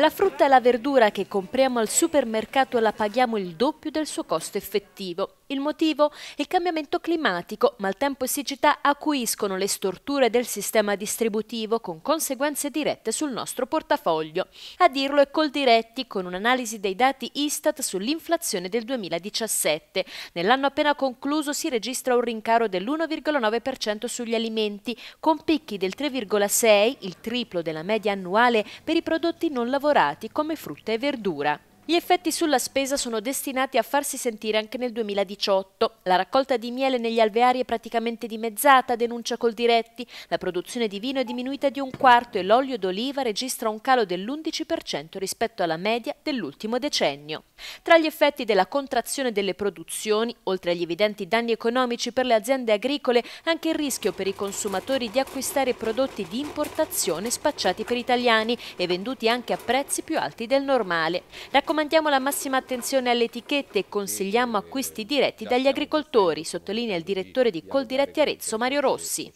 La frutta e la verdura che compriamo al supermercato la paghiamo il doppio del suo costo effettivo. Il motivo? Il cambiamento climatico, maltempo e siccità acuiscono le storture del sistema distributivo con conseguenze dirette sul nostro portafoglio. A dirlo è Coldiretti con un'analisi dei dati Istat sull'inflazione del 2017. Nell'anno appena concluso si registra un rincaro dell'1,9% sugli alimenti, con picchi del 3,6, il triplo della media annuale per i prodotti non lavorati come frutta e verdura. Gli effetti sulla spesa sono destinati a farsi sentire anche nel 2018. La raccolta di miele negli alveari è praticamente dimezzata, denuncia Coldiretti. La produzione di vino è diminuita di un quarto e l'olio d'oliva registra un calo dell'11% rispetto alla media dell'ultimo decennio. Tra gli effetti della contrazione delle produzioni, oltre agli evidenti danni economici per le aziende agricole, anche il rischio per i consumatori di acquistare prodotti di importazione spacciati per italiani e venduti anche a prezzi più alti del normale. Raccom Comandiamo la massima attenzione alle etichette e consigliamo acquisti diretti dagli agricoltori, sottolinea il direttore di Coldiretti Arezzo Mario Rossi.